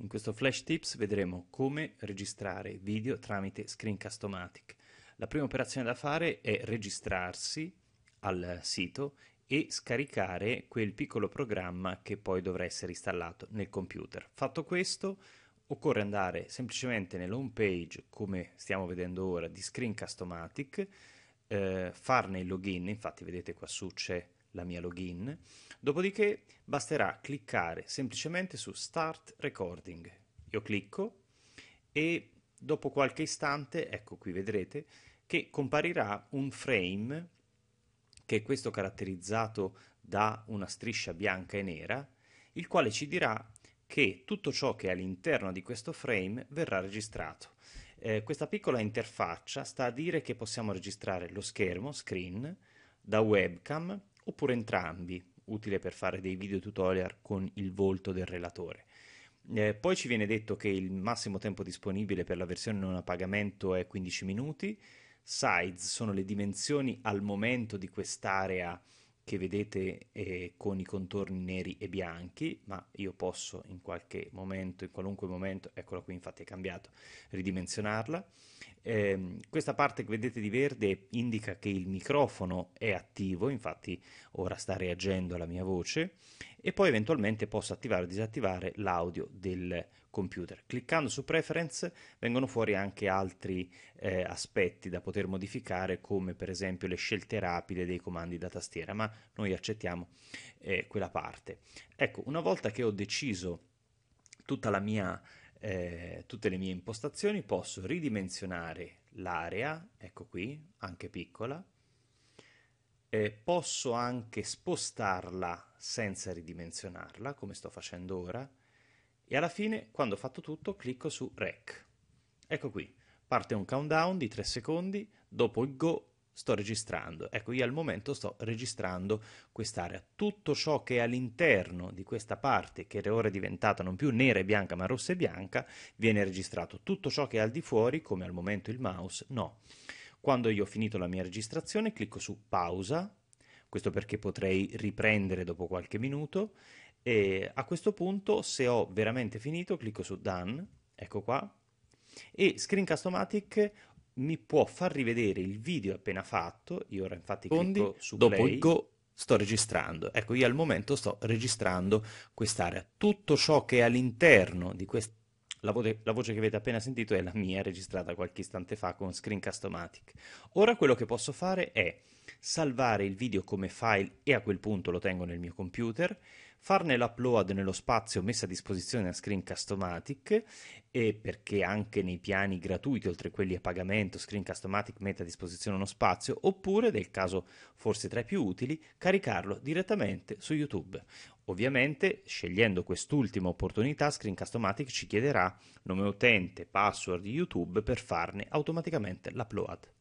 In questo flash tips vedremo come registrare video tramite Screencast-O-Matic. La prima operazione da fare è registrarsi al sito e scaricare quel piccolo programma che poi dovrà essere installato nel computer. Fatto questo, occorre andare semplicemente nell'home page, come stiamo vedendo ora, di Screencast-O-Matic, eh, farne il login, infatti vedete qua su c'è la mia login, dopodiché basterà cliccare semplicemente su Start Recording. Io clicco e dopo qualche istante, ecco qui vedrete, che comparirà un frame che è questo caratterizzato da una striscia bianca e nera, il quale ci dirà che tutto ciò che è all'interno di questo frame verrà registrato. Eh, questa piccola interfaccia sta a dire che possiamo registrare lo schermo, screen, da webcam, oppure entrambi, utile per fare dei video tutorial con il volto del relatore. Eh, poi ci viene detto che il massimo tempo disponibile per la versione non a pagamento è 15 minuti, size sono le dimensioni al momento di quest'area che vedete eh, con i contorni neri e bianchi, ma io posso in qualche momento, in qualunque momento, eccola qui infatti è cambiato, ridimensionarla. Eh, questa parte che vedete di verde indica che il microfono è attivo, infatti ora sta reagendo alla mia voce e poi eventualmente posso attivare o disattivare l'audio del computer. Cliccando su Preference vengono fuori anche altri eh, aspetti da poter modificare come per esempio le scelte rapide dei comandi da tastiera, ma noi accettiamo eh, quella parte. Ecco, una volta che ho deciso tutta la mia eh, tutte le mie impostazioni posso ridimensionare l'area, ecco qui, anche piccola, eh, posso anche spostarla senza ridimensionarla, come sto facendo ora, e alla fine, quando ho fatto tutto, clicco su Rec. Ecco qui, parte un countdown di 3 secondi, dopo il Go sto registrando. Ecco, io al momento sto registrando quest'area. Tutto ciò che è all'interno di questa parte, che ora è diventata non più nera e bianca, ma rossa e bianca, viene registrato. Tutto ciò che è al di fuori, come al momento il mouse, no. Quando io ho finito la mia registrazione clicco su pausa, questo perché potrei riprendere dopo qualche minuto e a questo punto se ho veramente finito clicco su done, ecco qua, e Screencast-O-Matic mi può far rivedere il video appena fatto, io ora infatti Condi, clicco su dopo play. Go sto registrando. Ecco, io al momento sto registrando quest'area. Tutto ciò che è all'interno di questa la, vo- la, voce che avete appena sentito è la mia, registrata qualche istante fa con Screencast-O-Matic. Ora quello che posso fare è salvare il video come file e a quel punto lo tengo nel mio computer, farne l'upload nello spazio messo a disposizione a Screencast-O-Matic e perché anche nei piani gratuiti, oltre quelli a pagamento, Screencast-O-Matic mette a disposizione uno spazio, oppure, nel caso forse tra i più utili, caricarlo direttamente su YouTube. Ovviamente, scegliendo quest'ultima opportunità, Screencast-O-Matic ci chiederà nome utente, password di YouTube per farne automaticamente l'upload.